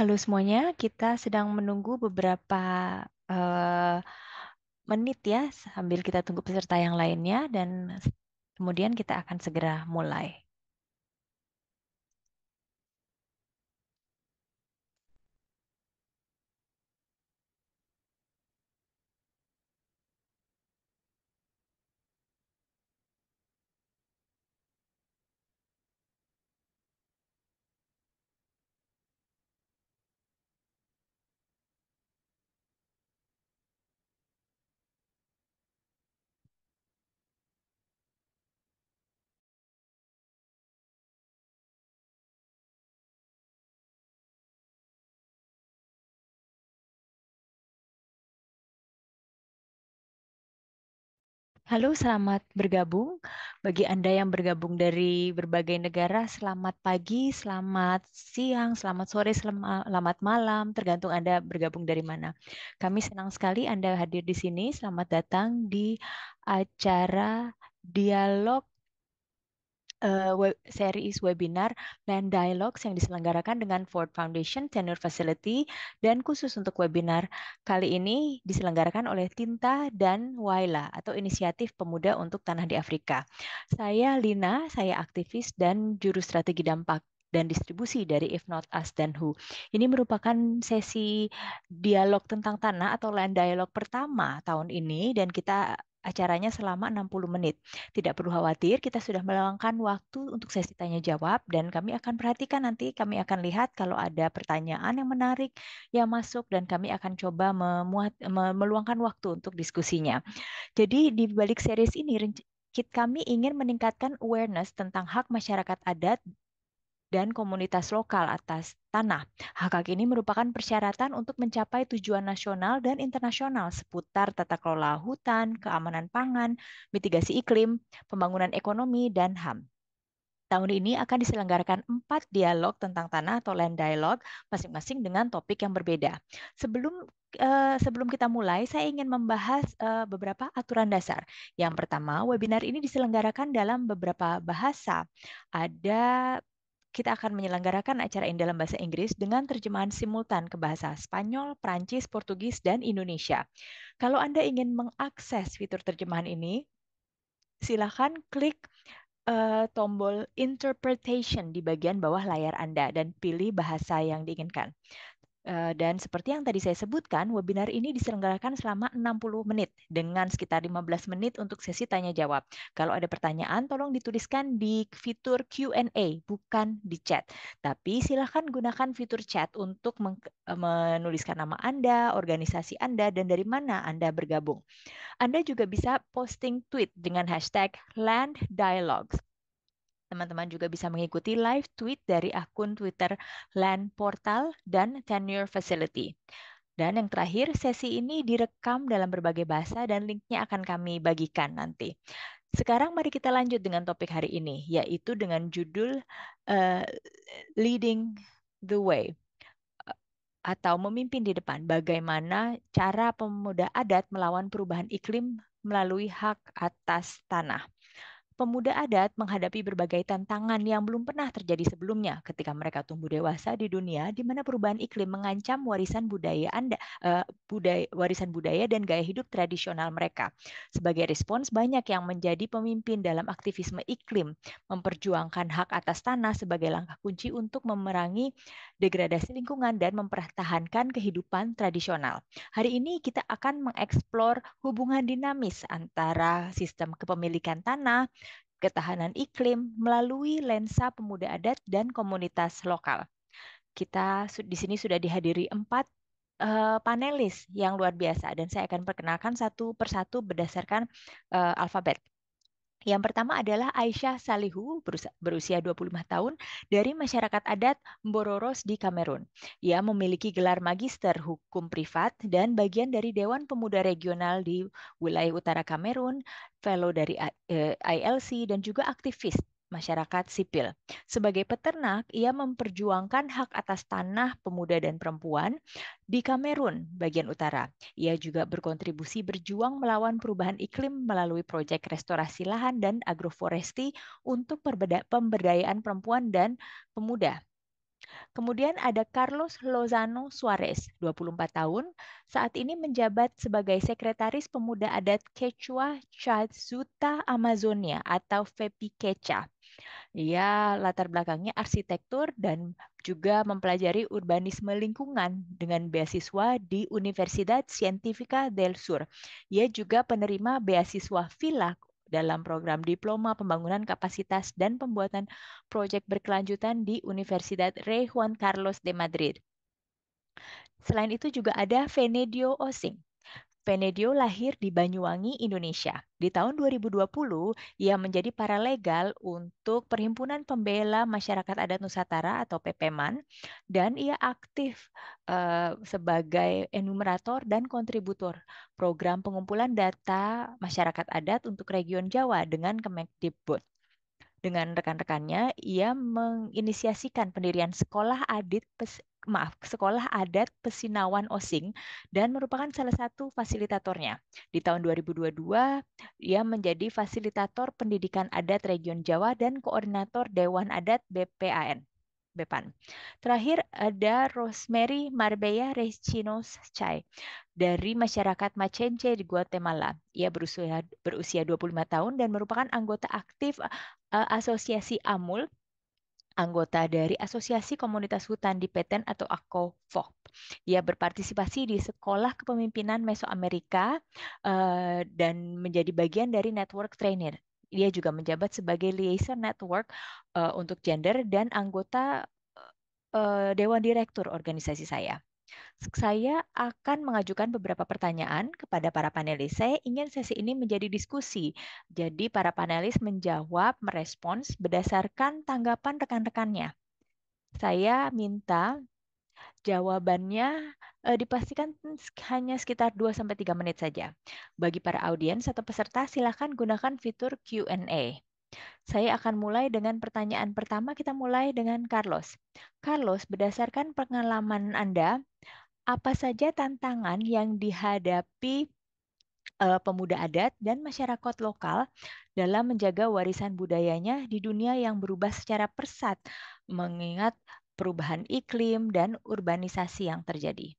Halo semuanya, kita sedang menunggu beberapa uh, menit ya sambil kita tunggu peserta yang lainnya dan kemudian kita akan segera mulai. Halo, selamat bergabung. Bagi Anda yang bergabung dari berbagai negara, selamat pagi, selamat siang, selamat sore, selamat malam, tergantung Anda bergabung dari mana. Kami senang sekali Anda hadir di sini. Selamat datang di acara Dialog uh, web, series webinar Land Dialogues yang diselenggarakan dengan Ford Foundation Tenure Facility dan khusus untuk webinar kali ini diselenggarakan oleh Tinta dan Waila atau Inisiatif Pemuda untuk Tanah di Afrika. Saya Lina, saya aktivis dan juru strategi dampak dan distribusi dari If Not Us dan Who. Ini merupakan sesi dialog tentang tanah atau land dialog pertama tahun ini dan kita acaranya selama 60 menit. Tidak perlu khawatir, kita sudah meluangkan waktu untuk sesi tanya jawab dan kami akan perhatikan nanti kami akan lihat kalau ada pertanyaan yang menarik yang masuk dan kami akan coba memuat, meluangkan waktu untuk diskusinya. Jadi di balik series ini kami ingin meningkatkan awareness tentang hak masyarakat adat dan komunitas lokal atas tanah. Hak hak ini merupakan persyaratan untuk mencapai tujuan nasional dan internasional seputar tata kelola hutan, keamanan pangan, mitigasi iklim, pembangunan ekonomi, dan HAM. Tahun ini akan diselenggarakan empat dialog tentang tanah atau land dialog, masing-masing dengan topik yang berbeda. Sebelum eh, sebelum kita mulai, saya ingin membahas eh, beberapa aturan dasar. Yang pertama, webinar ini diselenggarakan dalam beberapa bahasa. Ada kita akan menyelenggarakan acara ini dalam bahasa Inggris dengan terjemahan simultan ke bahasa Spanyol, Prancis, Portugis, dan Indonesia. Kalau Anda ingin mengakses fitur terjemahan ini, silakan klik uh, tombol interpretation di bagian bawah layar Anda dan pilih bahasa yang diinginkan. Eh, dan seperti yang tadi saya sebutkan, webinar ini diselenggarakan selama 60 menit dengan sekitar 15 menit untuk sesi tanya jawab. Kalau ada pertanyaan, tolong dituliskan di fitur Q&A, bukan di chat. Tapi silakan gunakan fitur chat untuk eh, menuliskan nama Anda, organisasi Anda, dan dari mana Anda bergabung. Anda juga bisa posting tweet dengan hashtag Land Dialogues. Teman-teman juga bisa mengikuti live tweet dari akun Twitter Land Portal dan Tenure Facility. Dan yang terakhir, sesi ini direkam dalam berbagai bahasa dan linknya akan kami bagikan nanti. Sekarang mari kita lanjut dengan topik hari ini, yaitu dengan judul uh, Leading the Way atau memimpin di depan bagaimana cara pemuda adat melawan perubahan iklim melalui hak atas tanah pemuda adat menghadapi berbagai tantangan yang belum pernah terjadi sebelumnya ketika mereka tumbuh dewasa di dunia di mana perubahan iklim mengancam warisan budaya Anda, uh, budaya, warisan budaya dan gaya hidup tradisional mereka. Sebagai respons, banyak yang menjadi pemimpin dalam aktivisme iklim, memperjuangkan hak atas tanah sebagai langkah kunci untuk memerangi degradasi lingkungan dan mempertahankan kehidupan tradisional. Hari ini kita akan mengeksplor hubungan dinamis antara sistem kepemilikan tanah, ketahanan iklim melalui lensa pemuda adat dan komunitas lokal. Kita di sini sudah dihadiri empat eh, panelis yang luar biasa dan saya akan perkenalkan satu persatu berdasarkan eh, alfabet. Yang pertama adalah Aisyah Salihu berusia 25 tahun dari masyarakat adat Mbororos di Kamerun. Ia memiliki gelar magister hukum privat dan bagian dari Dewan Pemuda Regional di wilayah utara Kamerun, fellow dari eh, ILC dan juga aktivis masyarakat sipil. Sebagai peternak, ia memperjuangkan hak atas tanah pemuda dan perempuan di Kamerun, bagian utara. Ia juga berkontribusi berjuang melawan perubahan iklim melalui proyek restorasi lahan dan agroforestry untuk pemberdayaan perempuan dan pemuda. Kemudian ada Carlos Lozano Suarez, 24 tahun, saat ini menjabat sebagai Sekretaris Pemuda Adat Quechua Chazuta Amazonia atau FEPI Quecha. Ia latar belakangnya arsitektur dan juga mempelajari urbanisme lingkungan dengan beasiswa di Universidad Scientifica del Sur. Ia juga penerima beasiswa FILAK dalam program Diploma Pembangunan Kapasitas dan Pembuatan Proyek Berkelanjutan di Universidad Rey Juan Carlos de Madrid. Selain itu juga ada Venedio Osing. Penedio lahir di Banyuwangi, Indonesia. Di tahun 2020, ia menjadi paralegal untuk Perhimpunan Pembela Masyarakat Adat Nusantara atau PPMAN dan ia aktif uh, sebagai enumerator dan kontributor program pengumpulan data masyarakat adat untuk region Jawa dengan Kemendikbud. Dengan rekan-rekannya, ia menginisiasikan pendirian sekolah adit maaf, Sekolah Adat Pesinawan Osing dan merupakan salah satu fasilitatornya. Di tahun 2022, ia menjadi fasilitator pendidikan adat region Jawa dan koordinator Dewan Adat BPAN. Bepan. Terakhir ada Rosemary Marbella Rechinos Chai dari masyarakat Macence di Guatemala. Ia berusia berusia 25 tahun dan merupakan anggota aktif uh, Asosiasi AMUL anggota dari Asosiasi Komunitas Hutan di Peten atau FOP. Dia berpartisipasi di Sekolah Kepemimpinan Mesoamerika uh, dan menjadi bagian dari network trainer. Dia juga menjabat sebagai liaison network uh, untuk gender dan anggota uh, dewan direktur organisasi saya saya akan mengajukan beberapa pertanyaan kepada para panelis. Saya ingin sesi ini menjadi diskusi. Jadi para panelis menjawab, merespons berdasarkan tanggapan rekan-rekannya. Saya minta jawabannya eh, dipastikan hanya sekitar 2 3 menit saja. Bagi para audiens atau peserta silakan gunakan fitur Q&A. Saya akan mulai dengan pertanyaan pertama. Kita mulai dengan Carlos. Carlos, berdasarkan pengalaman Anda, apa saja tantangan yang dihadapi uh, pemuda adat dan masyarakat lokal dalam menjaga warisan budayanya di dunia yang berubah secara pesat mengingat perubahan iklim dan urbanisasi yang terjadi.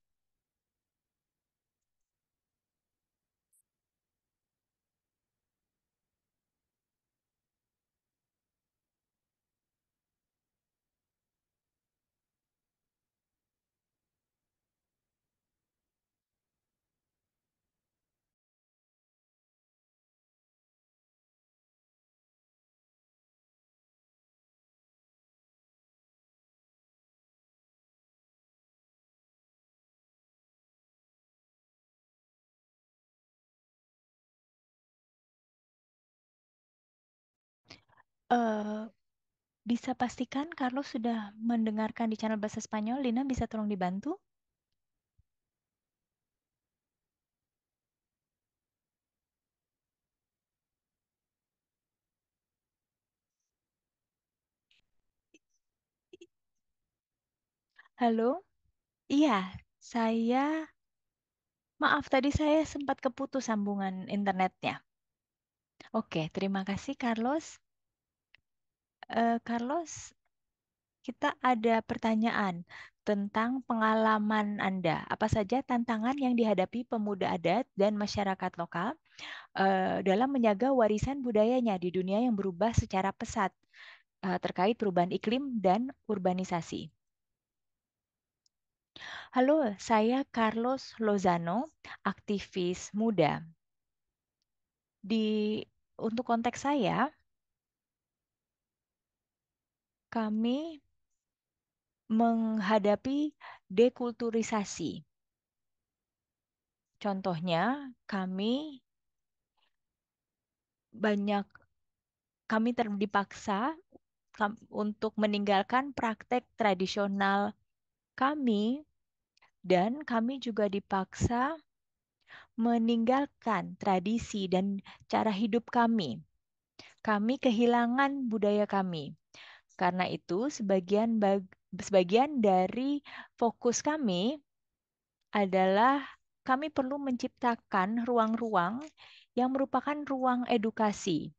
Eh, bisa pastikan Carlos sudah mendengarkan di channel bahasa Spanyol. Lina bisa tolong dibantu? Halo? Iya, saya maaf tadi saya sempat keputus sambungan internetnya. Oke, terima kasih Carlos. Uh, eh, Carlos, kita ada pertanyaan tentang pengalaman Anda. Apa saja tantangan yang dihadapi pemuda adat dan masyarakat lokal uh, dalam menjaga warisan budayanya di dunia yang berubah secara pesat uh, terkait perubahan iklim dan urbanisasi? Halo, saya Carlos Lozano, aktivis muda. Di untuk konteks saya, kami menghadapi dekulturisasi. Contohnya, kami banyak kami terdipaksa untuk meninggalkan praktek tradisional kami dan kami juga dipaksa meninggalkan tradisi dan cara hidup kami. Kami kehilangan budaya kami. Karena itu, sebagian bag, sebagian dari fokus kami adalah kami perlu menciptakan ruang-ruang yang merupakan ruang edukasi.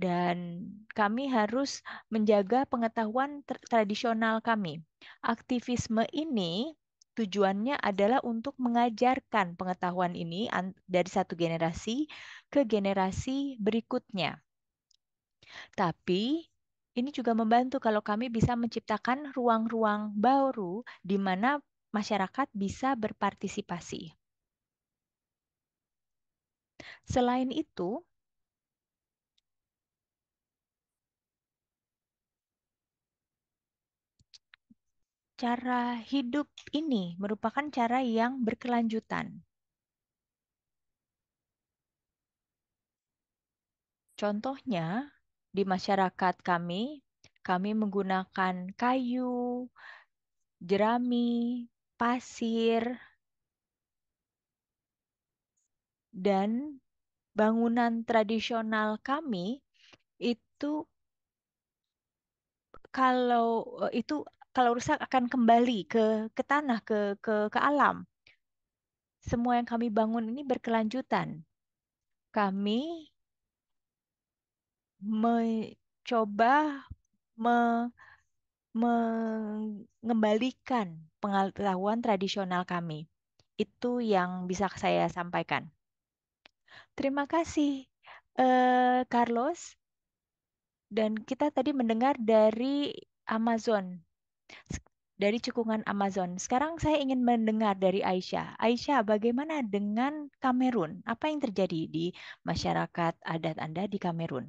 Dan kami harus menjaga pengetahuan tradisional kami. Aktivisme ini tujuannya adalah untuk mengajarkan pengetahuan ini dari satu generasi ke generasi berikutnya. Tapi ini juga membantu kalau kami bisa menciptakan ruang-ruang baru di mana masyarakat bisa berpartisipasi. Selain itu, cara hidup ini merupakan cara yang berkelanjutan. Contohnya, di masyarakat kami, kami menggunakan kayu, jerami, pasir, dan bangunan tradisional kami itu kalau eh, itu kalau rusak akan kembali ke ke tanah ke ke ke alam. Semua yang kami bangun ini berkelanjutan. Kami mencoba me, mengembalikan pengetahuan tradisional kami. Itu yang bisa saya sampaikan. Terima kasih, eh, Carlos. Dan kita tadi mendengar dari Amazon, dari cekungan Amazon. Sekarang saya ingin mendengar dari Aisyah. Aisyah, bagaimana dengan Kamerun? Apa yang terjadi di masyarakat adat Anda di Kamerun?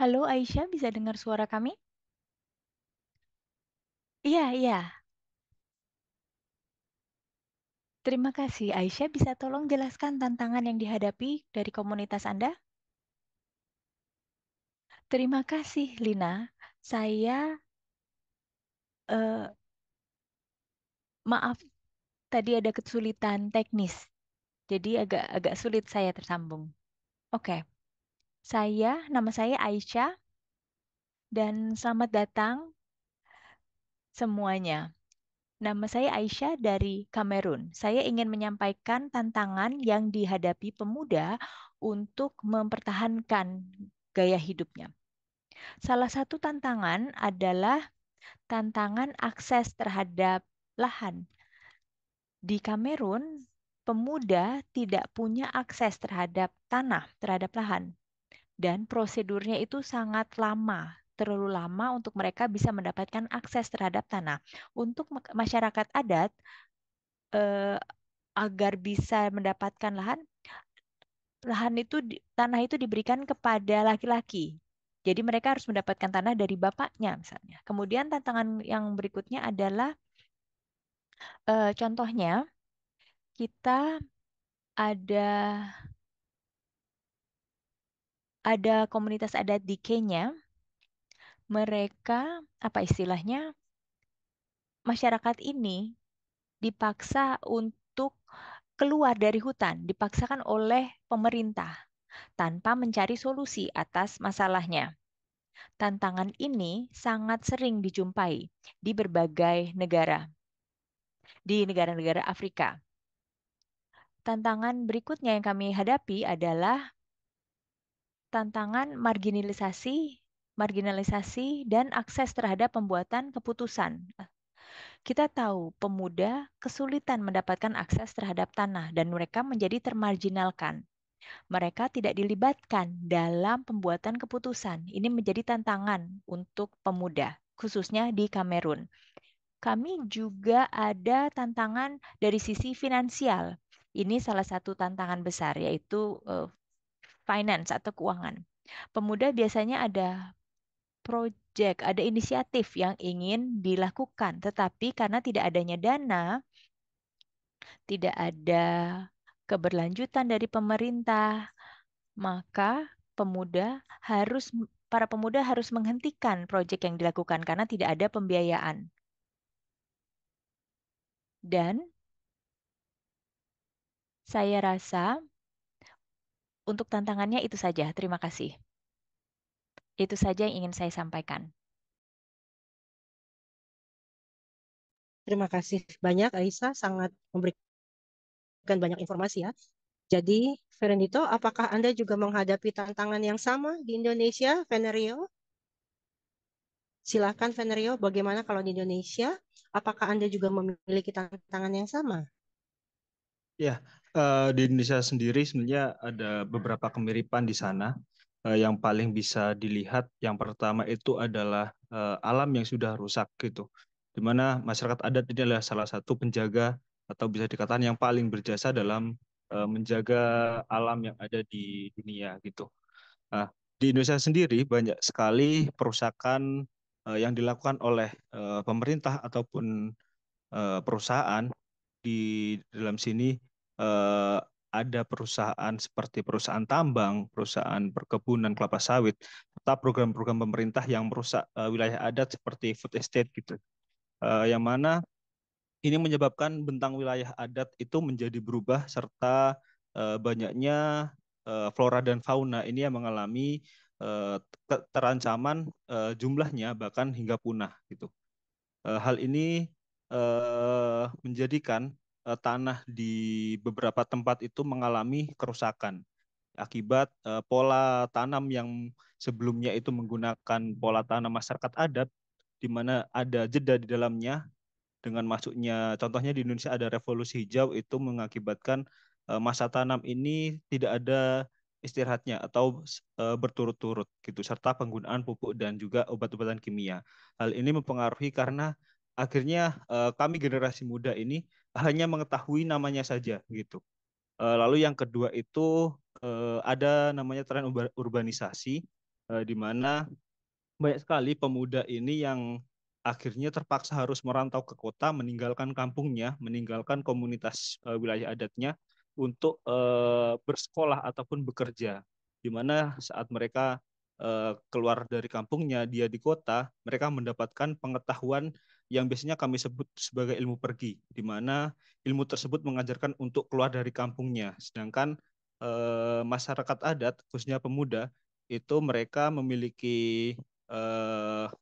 Halo Aisyah, bisa dengar suara kami? Iya, iya. Terima kasih. Aisyah, bisa tolong jelaskan tantangan yang dihadapi dari komunitas Anda? Terima kasih, Lina. Saya, uh, maaf, tadi ada kesulitan teknis. Jadi agak agak sulit saya tersambung. Oke. Saya, nama saya Aisyah dan selamat datang semuanya. Nama saya Aisyah dari Kamerun. Saya ingin menyampaikan tantangan yang dihadapi pemuda untuk mempertahankan gaya hidupnya. Salah satu tantangan adalah tantangan akses terhadap lahan. Di Kamerun, pemuda tidak punya akses terhadap tanah, terhadap lahan dan prosedurnya itu sangat lama terlalu lama untuk mereka bisa mendapatkan akses terhadap tanah. Untuk masyarakat adat eh, agar bisa mendapatkan lahan, lahan itu tanah itu diberikan kepada laki-laki. Jadi mereka harus mendapatkan tanah dari bapaknya misalnya. Kemudian tantangan yang berikutnya adalah eh, contohnya kita ada ada komunitas adat di Kenya, mereka apa istilahnya? Masyarakat ini dipaksa untuk keluar dari hutan, dipaksakan oleh pemerintah tanpa mencari solusi atas masalahnya. Tantangan ini sangat sering dijumpai di berbagai negara, di negara-negara Afrika. Tantangan berikutnya yang kami hadapi adalah tantangan marginalisasi, marginalisasi dan akses terhadap pembuatan keputusan. Kita tahu pemuda kesulitan mendapatkan akses terhadap tanah dan mereka menjadi termarginalkan. Mereka tidak dilibatkan dalam pembuatan keputusan. Ini menjadi tantangan untuk pemuda, khususnya di Kamerun. Kami juga ada tantangan dari sisi finansial. Ini salah satu tantangan besar, yaitu eh, finance atau keuangan. Pemuda biasanya ada proyek, ada inisiatif yang ingin dilakukan, tetapi karena tidak adanya dana, tidak ada keberlanjutan dari pemerintah, maka pemuda harus para pemuda harus menghentikan proyek yang dilakukan karena tidak ada pembiayaan. Dan saya rasa untuk tantangannya itu saja. Terima kasih. Itu saja yang ingin saya sampaikan. Terima kasih banyak Aisyah sangat memberikan banyak informasi ya. Jadi Ferendito, apakah Anda juga menghadapi tantangan yang sama di Indonesia, Venerio? Silakan Venerio, bagaimana kalau di Indonesia? Apakah Anda juga memiliki tantangan yang sama? Ya, uh, di Indonesia sendiri sebenarnya ada beberapa kemiripan di sana. Uh, yang paling bisa dilihat, yang pertama itu adalah uh, alam yang sudah rusak gitu. Di mana masyarakat adat ini adalah salah satu penjaga atau bisa dikatakan yang paling berjasa dalam uh, menjaga alam yang ada di dunia gitu. Uh, di Indonesia sendiri banyak sekali perusakan uh, yang dilakukan oleh uh, pemerintah ataupun uh, perusahaan di dalam sini eh, ada perusahaan seperti perusahaan tambang, perusahaan perkebunan kelapa sawit, serta program-program pemerintah yang merusak eh, wilayah adat seperti food estate gitu. Eh, yang mana ini menyebabkan bentang wilayah adat itu menjadi berubah serta eh, banyaknya eh, flora dan fauna ini yang mengalami eh, terancaman eh, jumlahnya bahkan hingga punah gitu. Eh, hal ini uh, menjadikan uh, tanah di beberapa tempat itu mengalami kerusakan akibat uh, pola tanam yang sebelumnya itu menggunakan pola tanam masyarakat adat di mana ada jeda di dalamnya dengan masuknya contohnya di Indonesia ada revolusi hijau itu mengakibatkan masa tanam ini tidak ada istirahatnya atau berturut-turut gitu serta penggunaan pupuk dan juga obat-obatan kimia. Hal ini mempengaruhi karena akhirnya uh, kami generasi muda ini hanya mengetahui namanya saja gitu. Uh, lalu yang kedua itu uh, ada namanya tren urbanisasi uh, di mana banyak sekali pemuda ini yang akhirnya terpaksa harus merantau ke kota, meninggalkan kampungnya, meninggalkan komunitas uh, wilayah adatnya untuk uh, bersekolah ataupun bekerja. Di mana saat mereka uh, keluar dari kampungnya, dia di kota, mereka mendapatkan pengetahuan yang biasanya kami sebut sebagai ilmu pergi, di mana ilmu tersebut mengajarkan untuk keluar dari kampungnya. Sedangkan e, masyarakat adat, khususnya pemuda, itu mereka memiliki e,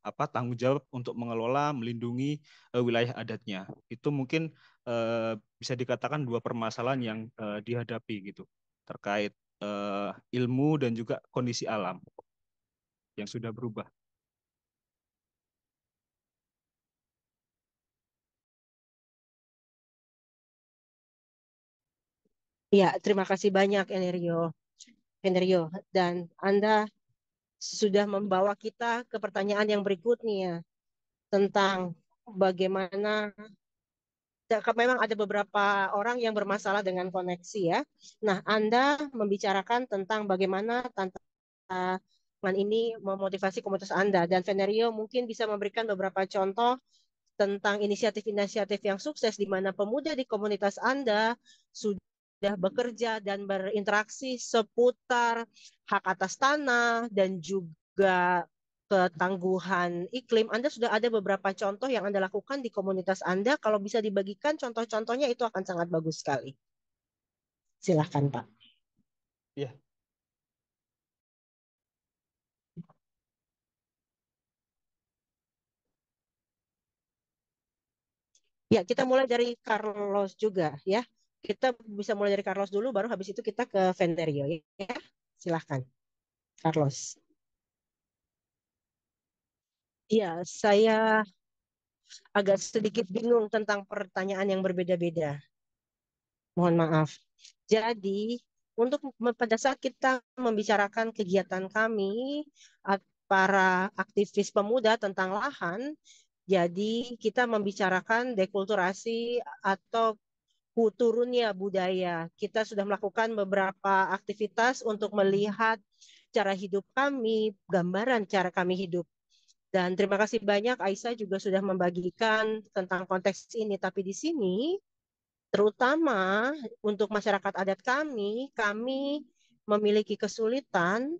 apa tanggung jawab untuk mengelola, melindungi e, wilayah adatnya. Itu mungkin e, bisa dikatakan dua permasalahan yang e, dihadapi gitu terkait e, ilmu dan juga kondisi alam yang sudah berubah. Ya, terima kasih banyak Enrio. Enrio dan Anda sudah membawa kita ke pertanyaan yang berikutnya tentang bagaimana memang ada beberapa orang yang bermasalah dengan koneksi ya. Nah, Anda membicarakan tentang bagaimana tantangan ini memotivasi komunitas Anda dan Venerio mungkin bisa memberikan beberapa contoh tentang inisiatif-inisiatif yang sukses di mana pemuda di komunitas Anda sudah sudah bekerja dan berinteraksi seputar hak atas tanah dan juga ketangguhan iklim. Anda sudah ada beberapa contoh yang Anda lakukan di komunitas Anda. Kalau bisa dibagikan contoh-contohnya itu akan sangat bagus sekali. Silahkan Pak. Ya. Ya, kita mulai dari Carlos juga ya kita bisa mulai dari Carlos dulu, baru habis itu kita ke Venterio ya. Silahkan, Carlos. Iya, saya agak sedikit bingung tentang pertanyaan yang berbeda-beda. Mohon maaf. Jadi, untuk pada saat kita membicarakan kegiatan kami, para aktivis pemuda tentang lahan, jadi kita membicarakan dekulturasi atau turunnya budaya. Kita sudah melakukan beberapa aktivitas untuk melihat cara hidup kami, gambaran cara kami hidup. Dan terima kasih banyak Aisyah juga sudah membagikan tentang konteks ini. Tapi di sini, terutama untuk masyarakat adat kami, kami memiliki kesulitan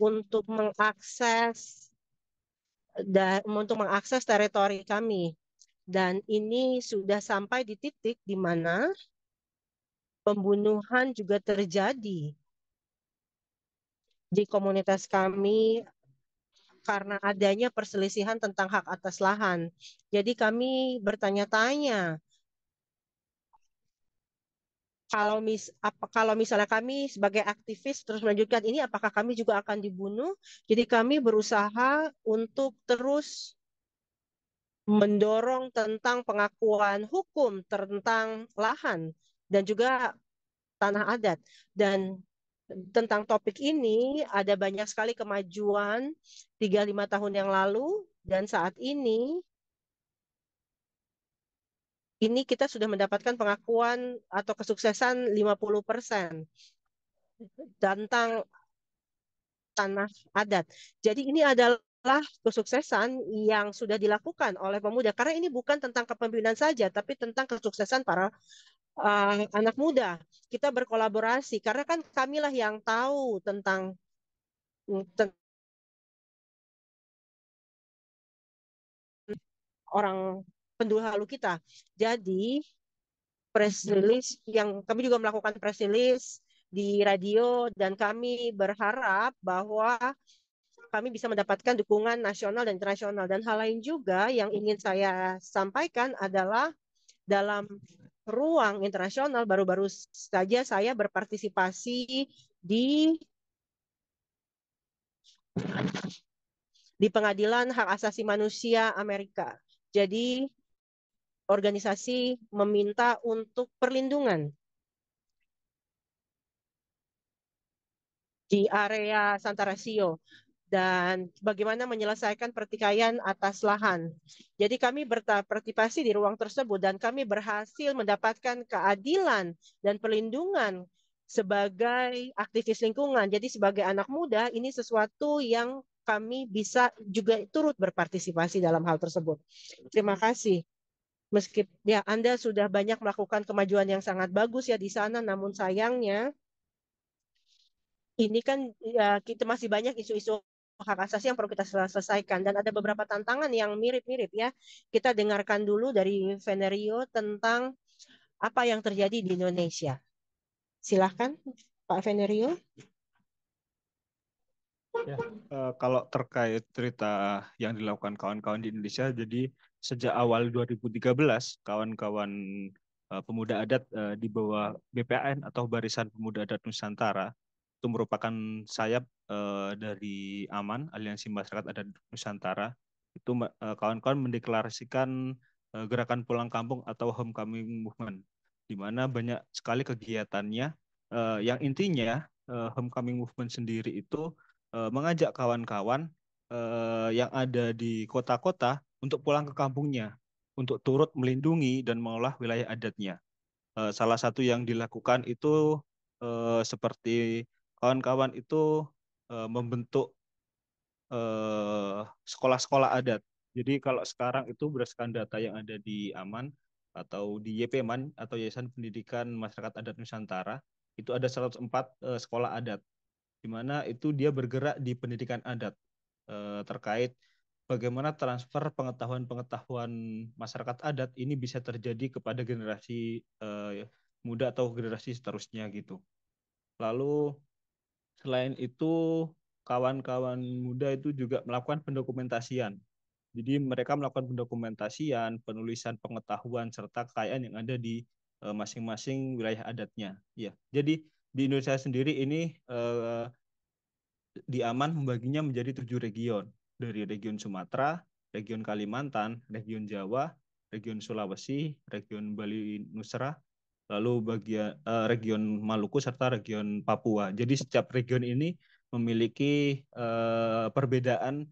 untuk mengakses da untuk mengakses teritori kami dan ini sudah sampai di titik di mana pembunuhan juga terjadi di komunitas kami karena adanya perselisihan tentang hak atas lahan. Jadi kami bertanya-tanya kalau mis kalau misalnya kami sebagai aktivis terus melanjutkan ini apakah kami juga akan dibunuh? Jadi kami berusaha untuk terus mendorong tentang pengakuan hukum tentang lahan dan juga tanah adat dan tentang topik ini ada banyak sekali kemajuan 35 tahun yang lalu dan saat ini ini kita sudah mendapatkan pengakuan atau kesuksesan 50% tentang tanah adat. Jadi ini adalah lah kesuksesan yang sudah dilakukan oleh pemuda karena ini bukan tentang kepemimpinan saja tapi tentang kesuksesan para uh, anak muda kita berkolaborasi karena kan kamilah yang tahu tentang hmm, ten orang pendahulu kita jadi press release yang kami juga melakukan press release di radio dan kami berharap bahwa kami bisa mendapatkan dukungan nasional dan internasional. Dan hal lain juga yang ingin saya sampaikan adalah dalam ruang internasional baru-baru saja saya berpartisipasi di di Pengadilan Hak Asasi Manusia Amerika. Jadi organisasi meminta untuk perlindungan di area Santa dan bagaimana menyelesaikan pertikaian atas lahan. Jadi kami berpartisipasi di ruang tersebut dan kami berhasil mendapatkan keadilan dan perlindungan sebagai aktivis lingkungan. Jadi sebagai anak muda ini sesuatu yang kami bisa juga turut berpartisipasi dalam hal tersebut. Terima kasih. Meskipun ya Anda sudah banyak melakukan kemajuan yang sangat bagus ya di sana, namun sayangnya ini kan ya, kita masih banyak isu-isu hak asasi yang perlu kita selesaikan dan ada beberapa tantangan yang mirip-mirip ya. Kita dengarkan dulu dari Venerio tentang apa yang terjadi di Indonesia. Silahkan Pak Venerio. Ya, eh, kalau terkait cerita yang dilakukan kawan-kawan di Indonesia, jadi sejak awal 2013 kawan-kawan eh, pemuda adat uh, di bawah BPN atau Barisan Pemuda Adat Nusantara itu merupakan sayap uh, dari Aman Aliansi Masyarakat Adat Nusantara itu kawan eh, kawan-kawan mendeklarasikan uh, gerakan pulang kampung atau homecoming movement di mana banyak sekali kegiatannya uh, yang intinya uh, homecoming movement sendiri itu uh, mengajak kawan-kawan uh, yang ada di kota-kota untuk pulang ke kampungnya untuk turut melindungi dan mengolah wilayah adatnya. salah satu yang dilakukan itu seperti kawan-kawan itu uh, membentuk eh, sekolah-sekolah uh, adat. Jadi kalau sekarang itu berdasarkan data yang ada di Aman atau di YPMAN atau Yayasan Pendidikan Masyarakat Adat Nusantara, itu ada 104 uh, eh, sekolah adat. Di mana itu dia bergerak di pendidikan adat uh, terkait bagaimana transfer pengetahuan-pengetahuan masyarakat adat ini bisa terjadi kepada generasi uh, muda atau generasi seterusnya gitu. Lalu selain itu kawan-kawan muda itu juga melakukan pendokumentasian. Jadi mereka melakukan pendokumentasian, penulisan pengetahuan serta kekayaan yang ada di eh, masing-masing wilayah adatnya. Ya, jadi di Indonesia sendiri ini uh, di Aman membaginya menjadi tujuh region dari region Sumatera, region Kalimantan, region Jawa, region Sulawesi, region Bali Nusra, lalu bagian uh, eh, region Maluku serta region Papua. Jadi setiap region ini memiliki uh, perbedaan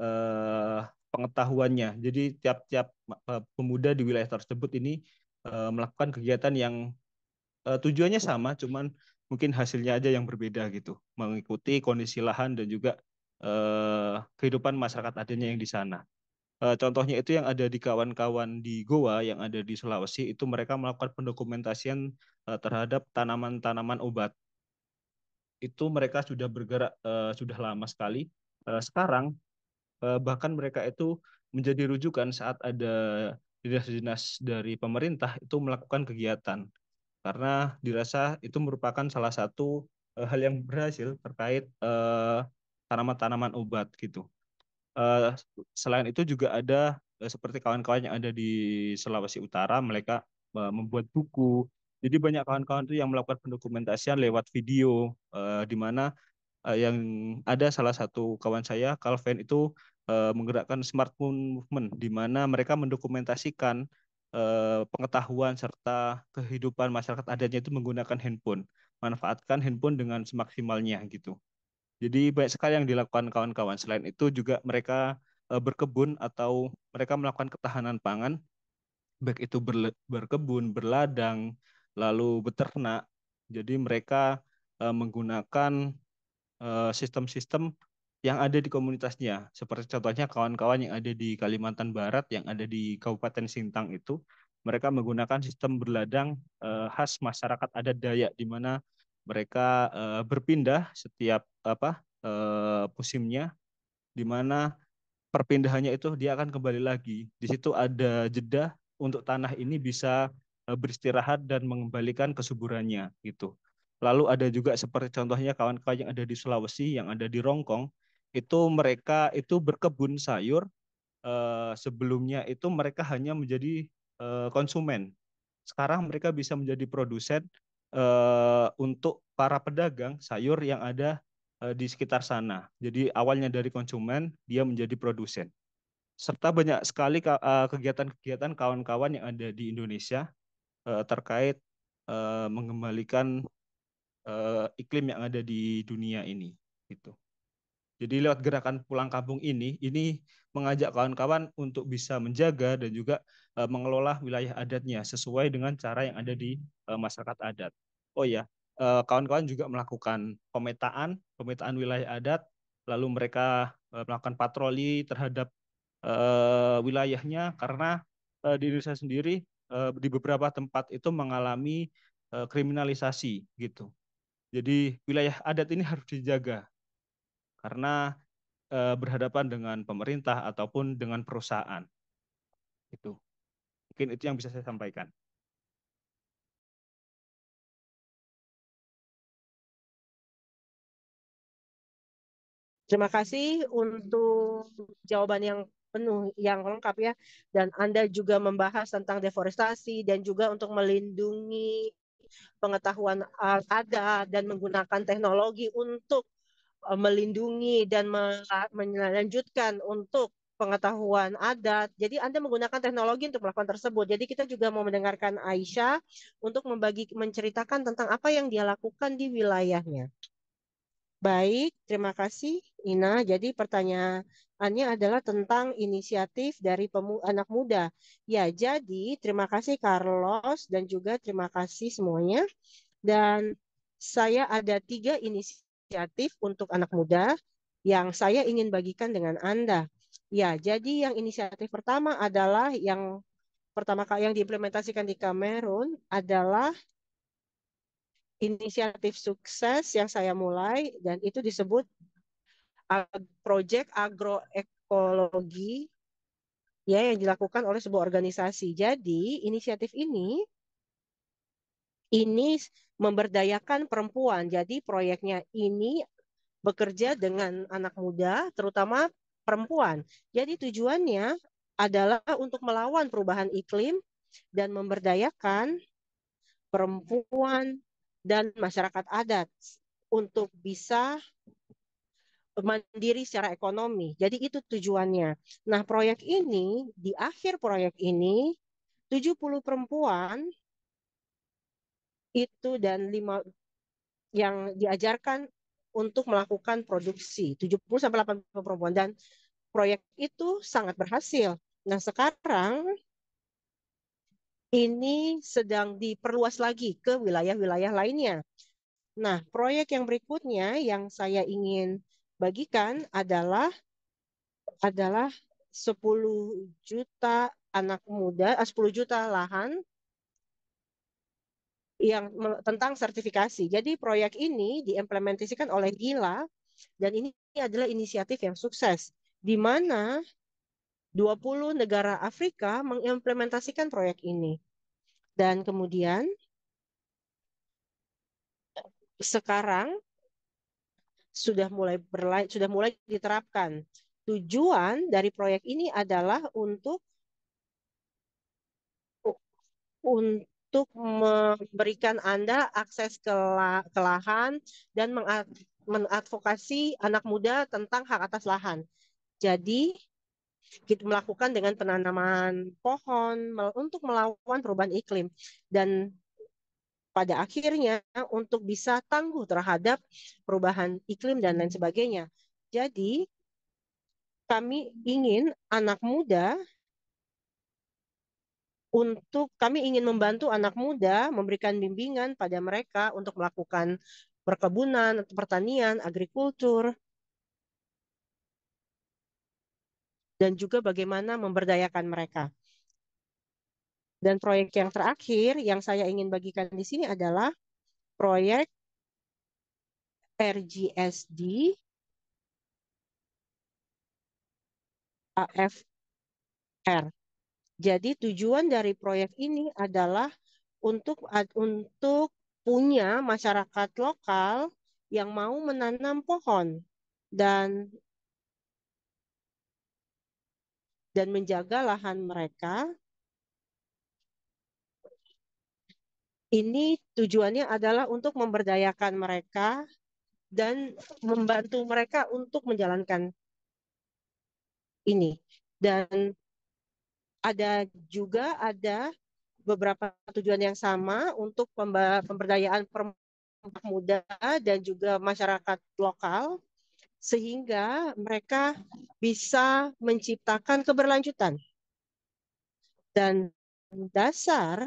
uh, pengetahuannya. Jadi tiap-tiap pemuda di wilayah tersebut ini uh, melakukan kegiatan yang uh, tujuannya sama, cuman mungkin hasilnya aja yang berbeda gitu, mengikuti kondisi lahan dan juga uh, kehidupan masyarakat adanya yang di sana. Uh, contohnya itu yang ada di kawan-kawan di Goa yang ada di Sulawesi itu mereka melakukan pendokumentasian uh, terhadap tanaman-tanaman obat. Itu mereka sudah bergerak uh, sudah lama sekali. Uh, sekarang uh, bahkan mereka itu menjadi rujukan saat ada dinas-dinas dari pemerintah itu melakukan kegiatan karena dirasa itu merupakan salah satu uh, hal yang berhasil terkait tanaman-tanaman uh, tanaman -tanaman obat gitu. Eh, selain itu juga ada eh, seperti kawan-kawan yang ada di Sulawesi Utara mereka eh, membuat buku jadi banyak kawan-kawan itu yang melakukan pendokumentasian lewat video di mana yang ada salah satu kawan saya Calvin itu menggerakkan smart movement di mana mereka mendokumentasikan pengetahuan serta kehidupan masyarakat adatnya itu menggunakan handphone manfaatkan handphone dengan semaksimalnya gitu jadi banyak sekali yang dilakukan kawan-kawan. Selain itu juga mereka eh, berkebun atau mereka melakukan ketahanan pangan, baik itu berkebun, berladang, lalu beternak. Jadi mereka eh, menggunakan eh, sistem-sistem yang ada di komunitasnya. Seperti contohnya kawan-kawan yang ada di Kalimantan Barat, yang ada di Kabupaten Sintang itu, mereka menggunakan sistem berladang khas masyarakat adat Dayak, di mana mereka uh, berpindah setiap apa uh, musimnya di mana perpindahannya itu dia akan kembali lagi di situ ada jeda untuk tanah ini bisa uh, beristirahat dan mengembalikan kesuburannya gitu lalu ada juga seperti contohnya kawan-kawan yang ada di Sulawesi yang ada di Rongkong itu mereka itu berkebun sayur uh, sebelumnya itu mereka hanya menjadi uh, konsumen sekarang mereka bisa menjadi produsen Eh, untuk para pedagang sayur yang ada eh, di sekitar sana. Jadi awalnya dari konsumen dia menjadi produsen. Serta banyak sekali eh, kegiatan-kegiatan kawan-kawan yang ada di Indonesia terkait mengembalikan iklim yang ada di dunia ini gitu. Jadi lewat gerakan pulang kampung ini, ini mengajak kawan-kawan untuk bisa menjaga dan juga Eh, mengelola wilayah adatnya sesuai dengan cara yang ada di eh, masyarakat adat. Oh ya, kawan-kawan juga melakukan pemetaan, pemetaan wilayah adat, lalu mereka melakukan patroli terhadap wilayahnya karena di Indonesia sendiri di beberapa tempat itu mengalami kriminalisasi gitu. Jadi wilayah adat ini harus dijaga karena berhadapan dengan pemerintah ataupun dengan perusahaan. Itu. Mungkin itu yang bisa saya sampaikan. Terima kasih untuk jawaban yang penuh yang lengkap ya dan Anda juga membahas tentang deforestasi dan juga untuk melindungi pengetahuan ada dan menggunakan teknologi untuk eh, melindungi dan melanjutkan untuk pengetahuan adat. Jadi Anda menggunakan teknologi untuk melakukan tersebut. Jadi kita juga mau mendengarkan Aisyah untuk membagi menceritakan tentang apa yang dia lakukan di wilayahnya. Baik, terima kasih Ina. Jadi pertanyaannya adalah tentang inisiatif dari pemu anak muda. Ya, jadi terima kasih Carlos dan juga terima kasih semuanya. Dan saya ada tiga inisiatif untuk anak muda yang saya ingin bagikan dengan Anda. Ya, jadi yang inisiatif pertama adalah yang pertama yang diimplementasikan di Kamerun adalah inisiatif sukses yang saya mulai dan itu disebut proyek Agroekologi ya yang dilakukan oleh sebuah organisasi. Jadi inisiatif ini ini memberdayakan perempuan. Jadi proyeknya ini bekerja dengan anak muda, terutama perempuan. Jadi tujuannya adalah untuk melawan perubahan iklim dan memberdayakan perempuan dan masyarakat adat untuk bisa mandiri secara ekonomi. Jadi itu tujuannya. Nah, proyek ini di akhir proyek ini 70 perempuan itu dan lima yang diajarkan untuk melakukan produksi 70 sampai 80 perempuan dan proyek itu sangat berhasil. Nah, sekarang ini sedang diperluas lagi ke wilayah-wilayah lainnya. Nah, proyek yang berikutnya yang saya ingin bagikan adalah adalah 10 juta anak muda, 10 eh, juta lahan yang tentang sertifikasi. Jadi proyek ini diimplementasikan oleh Gila dan ini adalah inisiatif yang sukses di mana 20 negara Afrika mengimplementasikan proyek ini. Dan kemudian sekarang sudah mulai berla sudah mulai diterapkan. Tujuan dari proyek ini adalah untuk untuk untuk memberikan Anda akses ke, ke lahan dan mengadvokasi anak muda tentang hak atas lahan. Jadi, kita melakukan dengan penanaman pohon untuk melawan perubahan iklim dan pada akhirnya untuk bisa tangguh terhadap perubahan iklim dan lain sebagainya. Jadi, kami ingin anak muda untuk kami ingin membantu anak muda memberikan bimbingan pada mereka untuk melakukan perkebunan, atau pertanian, agrikultur, dan juga bagaimana memberdayakan mereka. Dan proyek yang terakhir yang saya ingin bagikan di sini adalah proyek RGSD AFR jadi tujuan dari proyek ini adalah untuk untuk punya masyarakat lokal yang mau menanam pohon dan dan menjaga lahan mereka. Ini tujuannya adalah untuk memberdayakan mereka dan membantu mereka untuk menjalankan ini. Dan ada juga ada beberapa tujuan yang sama untuk pemberdayaan perempuan muda dan juga masyarakat lokal sehingga mereka bisa menciptakan keberlanjutan. Dan dasar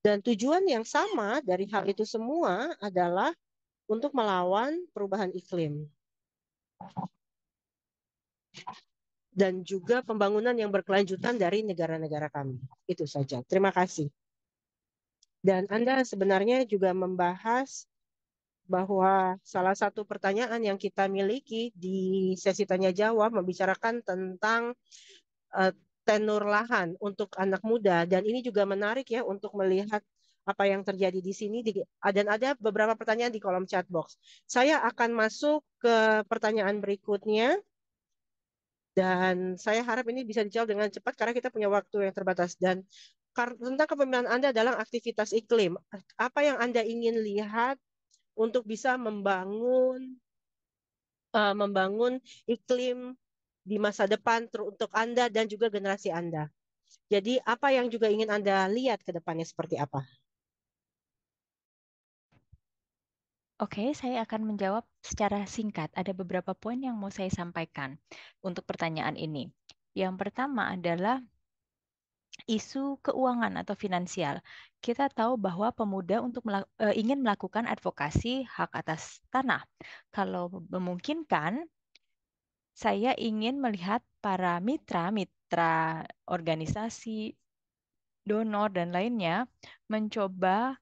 dan tujuan yang sama dari hal itu semua adalah untuk melawan perubahan iklim dan juga pembangunan yang berkelanjutan dari negara-negara kami. Itu saja. Terima kasih. Dan Anda sebenarnya juga membahas bahwa salah satu pertanyaan yang kita miliki di sesi tanya jawab membicarakan tentang uh, tenur lahan untuk anak muda dan ini juga menarik ya untuk melihat apa yang terjadi di sini dan ada beberapa pertanyaan di kolom chat box. Saya akan masuk ke pertanyaan berikutnya dan saya harap ini bisa dijawab dengan cepat karena kita punya waktu yang terbatas. Dan tentang kepemimpinan Anda dalam aktivitas iklim, apa yang Anda ingin lihat untuk bisa membangun uh, membangun iklim di masa depan untuk Anda dan juga generasi Anda. Jadi apa yang juga ingin Anda lihat ke depannya seperti apa? Oke, saya akan menjawab secara singkat. Ada beberapa poin yang mau saya sampaikan untuk pertanyaan ini. Yang pertama adalah isu keuangan atau finansial. Kita tahu bahwa pemuda untuk melak e, ingin melakukan advokasi hak atas tanah. Kalau memungkinkan, saya ingin melihat para mitra, mitra organisasi, donor dan lainnya mencoba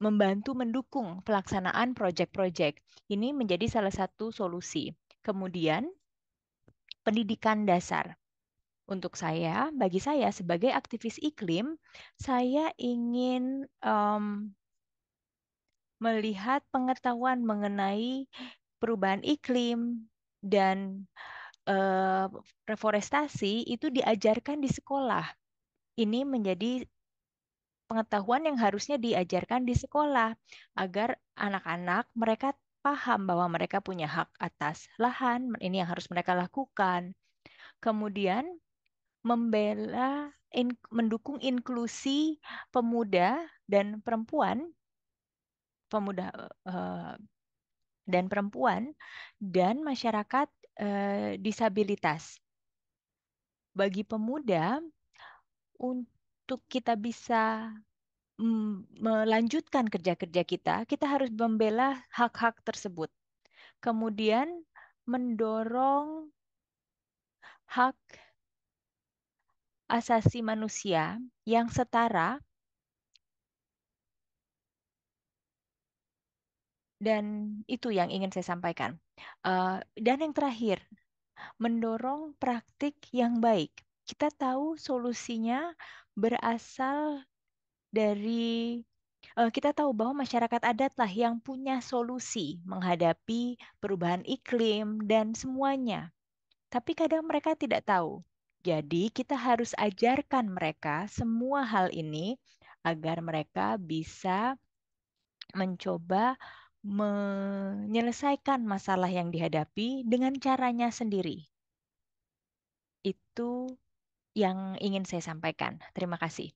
membantu mendukung pelaksanaan proyek-proyek. Ini menjadi salah satu solusi. Kemudian, pendidikan dasar. Untuk saya, bagi saya sebagai aktivis iklim, saya ingin um, melihat pengetahuan mengenai perubahan iklim dan uh, reforestasi itu diajarkan di sekolah. Ini menjadi pengetahuan yang harusnya diajarkan di sekolah agar anak-anak mereka paham bahwa mereka punya hak atas lahan, ini yang harus mereka lakukan. Kemudian membela in, mendukung inklusi pemuda dan perempuan pemuda uh, dan perempuan dan masyarakat uh, disabilitas. Bagi pemuda untuk untuk kita bisa mm, melanjutkan kerja-kerja kita, kita harus membela hak-hak tersebut. Kemudian mendorong hak asasi manusia yang setara dan itu yang ingin saya sampaikan. Eh, dan yang terakhir, mendorong praktik yang baik. Kita tahu solusinya berasal dari eh, kita tahu bahwa masyarakat adatlah yang punya solusi menghadapi perubahan iklim dan semuanya. Tapi kadang mereka tidak tahu. Jadi kita harus ajarkan mereka semua hal ini agar mereka bisa mencoba menyelesaikan masalah yang dihadapi dengan caranya sendiri. Itu yang ingin saya sampaikan. Terima kasih.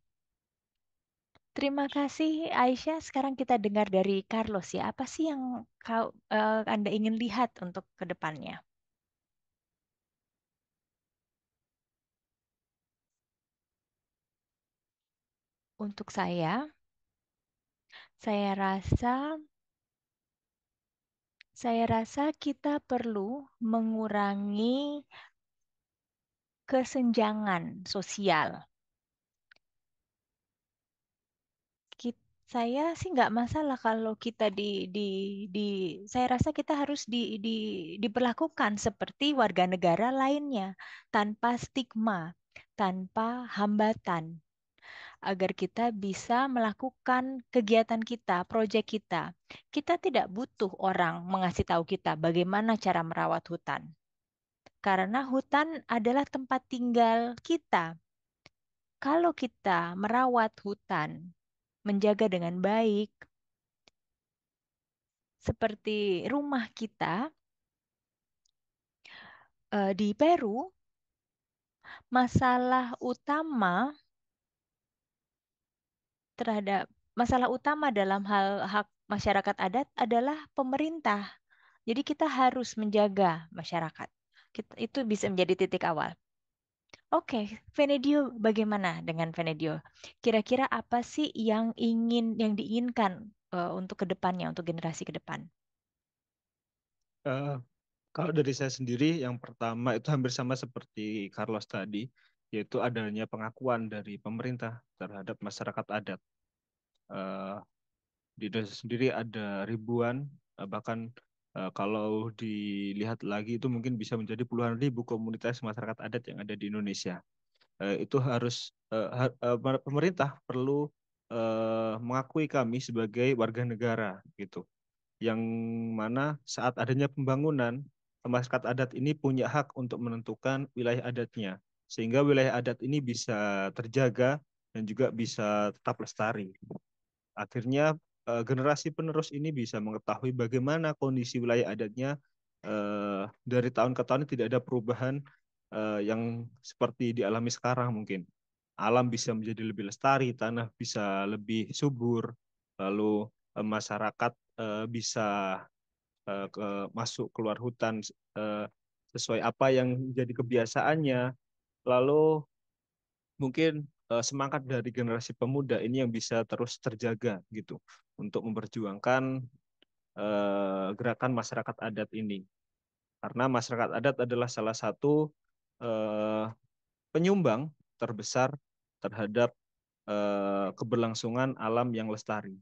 Terima kasih Aisyah. Sekarang kita dengar dari Carlos ya. Apa sih yang kau, uh, Anda ingin lihat untuk kedepannya Untuk saya, saya rasa saya rasa kita perlu mengurangi kesenjangan sosial. Saya sih nggak masalah kalau kita di, di, di, saya rasa kita harus di, di, diperlakukan seperti warga negara lainnya, tanpa stigma, tanpa hambatan, agar kita bisa melakukan kegiatan kita, proyek kita. Kita tidak butuh orang mengasih tahu kita bagaimana cara merawat hutan karena hutan adalah tempat tinggal kita. Kalau kita merawat hutan, menjaga dengan baik, seperti rumah kita eh, di Peru, masalah utama terhadap masalah utama dalam hal hak masyarakat adat adalah pemerintah. Jadi kita harus menjaga masyarakat itu bisa menjadi titik awal. Oke, okay, Venedio bagaimana dengan Venedio? Kira-kira apa sih yang ingin yang diinginkan uh, untuk kedepannya, untuk generasi ke depan? Uh, kalau dari saya sendiri, yang pertama itu hampir sama seperti Carlos tadi, yaitu adanya pengakuan dari pemerintah terhadap masyarakat adat. Uh, di Indonesia sendiri ada ribuan, bahkan Eh, kalau dilihat lagi itu mungkin bisa menjadi puluhan ribu komunitas masyarakat adat yang ada di Indonesia. Eh, itu harus eh, pemerintah perlu mengakui kami sebagai warga negara gitu. Yang mana saat adanya pembangunan masyarakat adat ini punya hak untuk menentukan wilayah adatnya sehingga wilayah adat ini bisa terjaga dan juga bisa tetap lestari. Akhirnya Eh, generasi penerus ini bisa mengetahui bagaimana kondisi wilayah adatnya uh, dari tahun ke tahun tidak ada perubahan uh, yang seperti dialami sekarang mungkin. Alam bisa menjadi lebih lestari, tanah bisa lebih subur, lalu uh, masyarakat uh, bisa uh, ke, masuk keluar hutan uh, sesuai apa yang menjadi kebiasaannya. Lalu mungkin Eh, semangat dari generasi pemuda ini yang bisa terus terjaga gitu untuk memperjuangkan uh, gerakan masyarakat adat ini karena masyarakat adat adalah salah satu uh, penyumbang terbesar terhadap uh, keberlangsungan alam yang lestari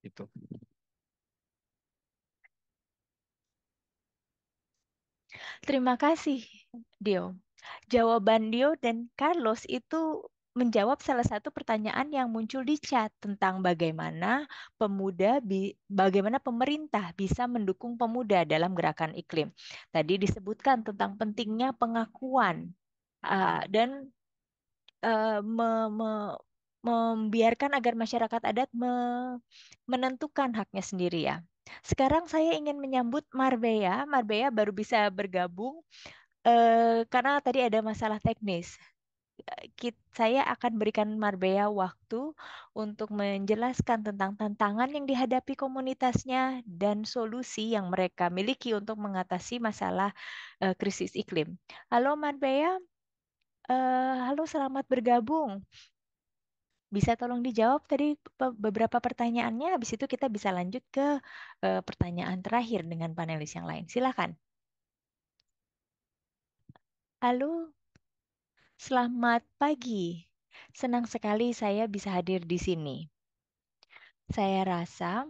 itu terima kasih Dio jawaban Dio dan Carlos itu menjawab salah satu pertanyaan yang muncul di chat tentang bagaimana pemuda bagaimana pemerintah bisa mendukung pemuda dalam gerakan iklim. Tadi disebutkan tentang pentingnya pengakuan dan e, membiarkan agar masyarakat adat menentukan haknya sendiri ya. Sekarang saya ingin menyambut Marbea. Marbea baru bisa bergabung. Eh, karena tadi ada masalah teknis. Eh, saya akan berikan Marbella waktu untuk menjelaskan tentang tantangan yang dihadapi komunitasnya dan solusi yang mereka miliki untuk mengatasi masalah uh, krisis iklim. Halo Marbella, uh, halo selamat bergabung. Bisa tolong dijawab tadi beberapa pertanyaannya, habis itu kita bisa lanjut ke uh, pertanyaan terakhir dengan panelis yang lain. Silakan. Halo, selamat pagi. Senang sekali saya bisa hadir di sini. Saya rasa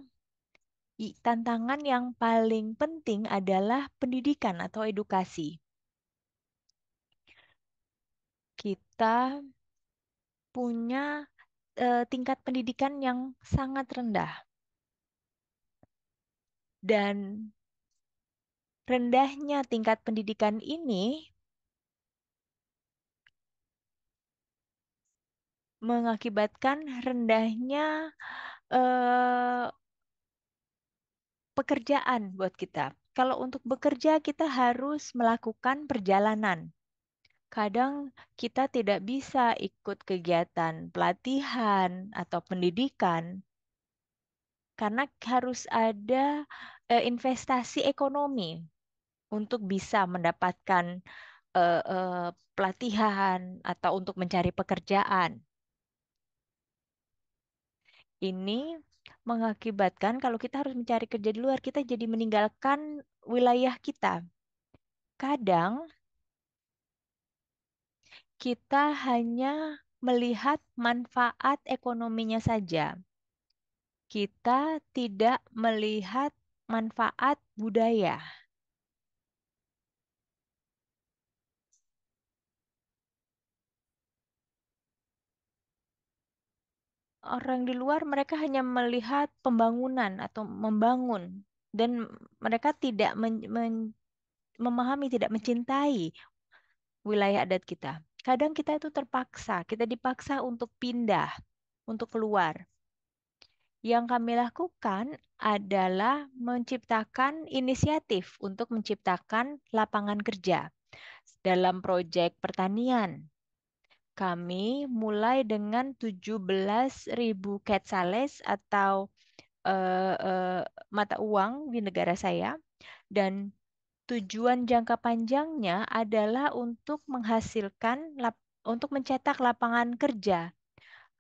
tantangan yang paling penting adalah pendidikan atau edukasi. Kita punya e, tingkat pendidikan yang sangat rendah dan rendahnya tingkat pendidikan ini mengakibatkan rendahnya eh, pekerjaan buat kita. Kalau untuk bekerja, kita harus melakukan perjalanan. Kadang kita tidak bisa ikut kegiatan pelatihan atau pendidikan karena harus ada eh, investasi ekonomi untuk bisa mendapatkan eh, eh, pelatihan atau untuk mencari pekerjaan ini mengakibatkan kalau kita harus mencari kerja di luar, kita jadi meninggalkan wilayah kita. Kadang kita hanya melihat manfaat ekonominya saja. Kita tidak melihat manfaat budaya. orang di luar mereka hanya melihat pembangunan atau membangun dan mereka tidak men men memahami, tidak mencintai wilayah adat kita. Kadang kita itu terpaksa, kita dipaksa untuk pindah, untuk keluar. Yang kami lakukan adalah menciptakan inisiatif untuk menciptakan lapangan kerja dalam proyek pertanian, kami mulai dengan 17.000 quetzales atau uh, uh, mata uang di negara saya dan tujuan jangka panjangnya adalah untuk menghasilkan lap, untuk mencetak lapangan kerja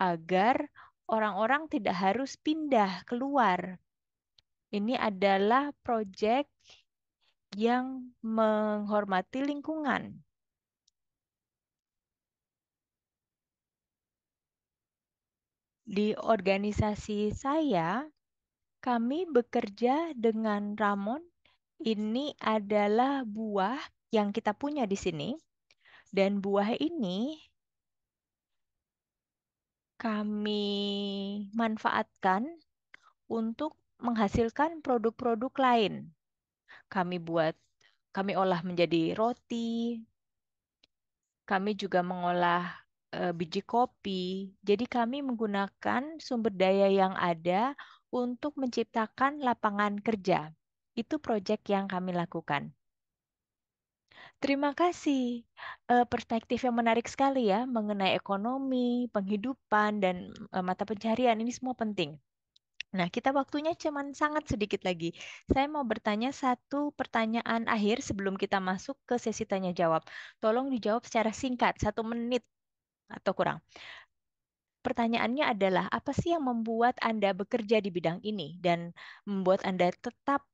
agar orang-orang tidak harus pindah keluar. Ini adalah proyek yang menghormati lingkungan. di organisasi saya, kami bekerja dengan ramon. Ini adalah buah yang kita punya di sini. Dan buah ini kami manfaatkan untuk menghasilkan produk-produk lain. Kami buat, kami olah menjadi roti. Kami juga mengolah Eh, biji kopi. Jadi kami menggunakan sumber daya yang ada untuk menciptakan lapangan kerja. Itu proyek yang kami lakukan. Terima kasih. Eh, perspektif yang menarik sekali ya mengenai ekonomi, penghidupan, dan eh, mata pencarian ini semua penting. Nah, kita waktunya cuman sangat sedikit lagi. Saya mau bertanya satu pertanyaan akhir sebelum kita masuk ke sesi tanya jawab. Tolong dijawab secara singkat, satu menit atau kurang. Pertanyaannya adalah apa sih yang membuat Anda bekerja di bidang ini dan membuat Anda tetap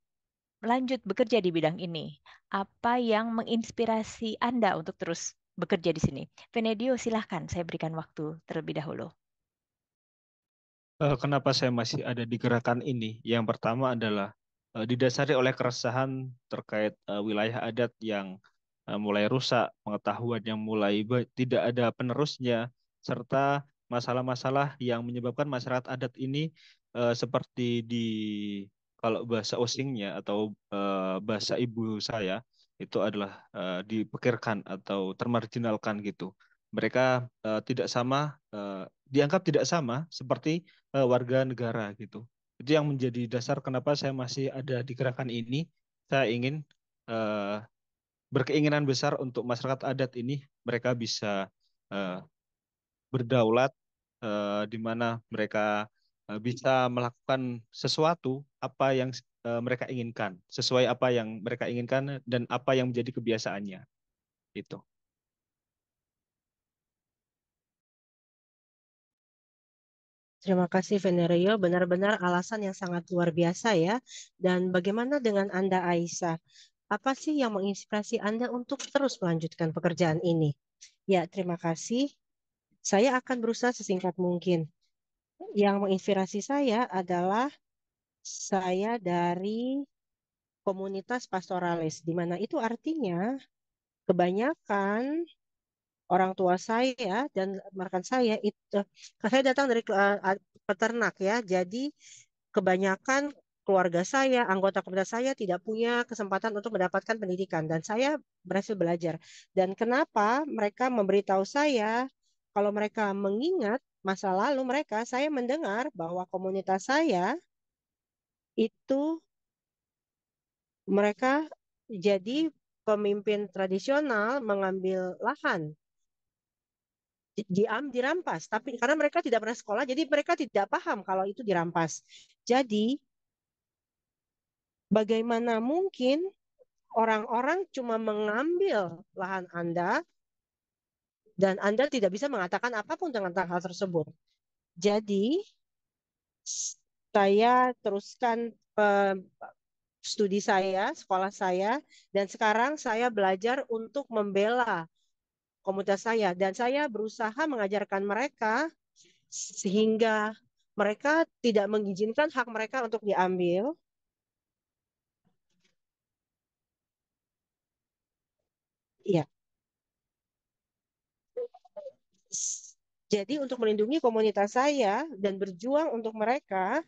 lanjut bekerja di bidang ini? Apa yang menginspirasi Anda untuk terus bekerja di sini? Venedio, silahkan saya berikan waktu terlebih dahulu. Eh, kenapa saya masih ada di gerakan ini? Yang pertama adalah eh, didasari oleh keresahan terkait eh, wilayah adat yang Eh, mulai rusak, pengetahuan yang mulai tidak ada penerusnya, serta masalah-masalah yang menyebabkan masyarakat adat ini uh, seperti di kalau bahasa osingnya atau uh, bahasa ibu saya itu adalah uh, dipikirkan atau termarginalkan gitu. Mereka uh, tidak sama uh, dianggap tidak sama seperti uh, warga negara gitu. Itu yang menjadi dasar kenapa saya masih ada di gerakan ini. Saya ingin uh, berkeinginan besar untuk masyarakat adat ini mereka bisa uh, berdaulat uh, di mana mereka uh, bisa melakukan sesuatu apa yang uh, mereka inginkan sesuai apa yang mereka inginkan dan apa yang menjadi kebiasaannya itu Terima kasih Venerio, benar-benar alasan yang sangat luar biasa ya. Dan bagaimana dengan Anda Aisyah? Apa sih yang menginspirasi Anda untuk terus melanjutkan pekerjaan ini? Ya, terima kasih. Saya akan berusaha sesingkat mungkin. Yang menginspirasi saya adalah saya dari komunitas pastoralis, di mana itu artinya kebanyakan orang tua saya dan rekan saya itu eh, saya datang dari eh, peternak ya jadi kebanyakan keluarga saya, anggota komunitas saya tidak punya kesempatan untuk mendapatkan pendidikan dan saya berhasil belajar. Dan kenapa mereka memberitahu saya kalau mereka mengingat masa lalu mereka, saya mendengar bahwa komunitas saya itu mereka jadi pemimpin tradisional mengambil lahan diam dirampas tapi karena mereka tidak pernah sekolah jadi mereka tidak paham kalau itu dirampas jadi Bagaimana mungkin orang-orang cuma mengambil lahan Anda dan Anda tidak bisa mengatakan apapun tentang hal tersebut. Jadi saya teruskan uh, studi saya, sekolah saya dan sekarang saya belajar untuk membela komunitas saya dan saya berusaha mengajarkan mereka sehingga mereka tidak mengizinkan hak mereka untuk diambil Iya. jadi untuk melindungi komunitas saya dan berjuang untuk mereka,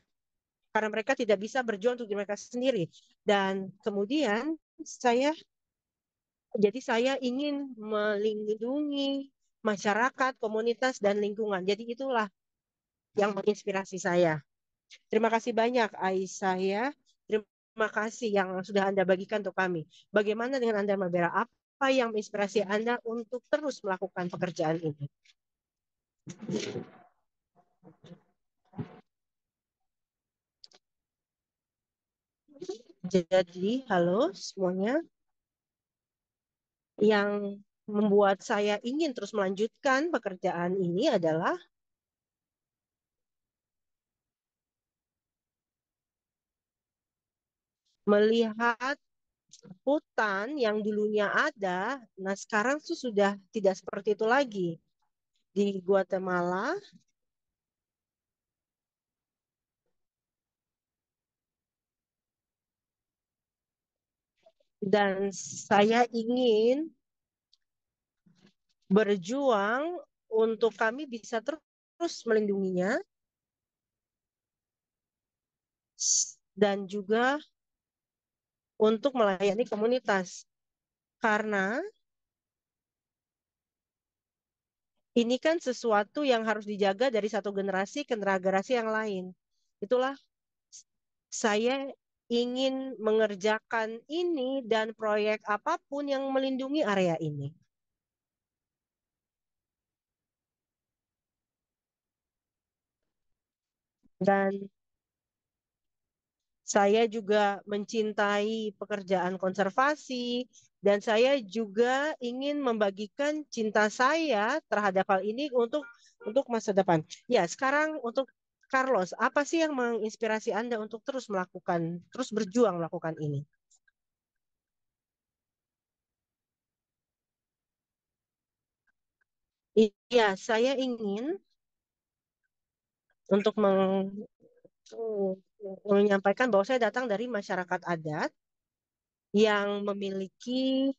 karena mereka tidak bisa berjuang untuk mereka sendiri. Dan kemudian saya, jadi saya ingin melindungi masyarakat, komunitas, dan lingkungan. Jadi itulah yang menginspirasi saya. Terima kasih banyak Aisyah ya. Terima kasih yang sudah Anda bagikan untuk kami. Bagaimana dengan Anda Mabera? Apa apa yang menginspirasi Anda untuk terus melakukan pekerjaan ini? Jadi, halo semuanya. Yang membuat saya ingin terus melanjutkan pekerjaan ini adalah melihat hutan yang dulunya ada, nah sekarang tuh sudah tidak seperti itu lagi. Di Guatemala, dan saya ingin berjuang untuk kami bisa terus melindunginya dan juga untuk melayani komunitas. Karena ini kan sesuatu yang harus dijaga dari satu generasi ke generasi yang lain. Itulah saya ingin mengerjakan ini dan proyek apapun yang melindungi area ini. Dan saya juga mencintai pekerjaan konservasi dan saya juga ingin membagikan cinta saya terhadap hal ini untuk untuk masa depan. Ya, sekarang untuk Carlos, apa sih yang menginspirasi Anda untuk terus melakukan, terus berjuang melakukan ini? Iya, saya ingin untuk meng menyampaikan bahwa saya datang dari masyarakat adat yang memiliki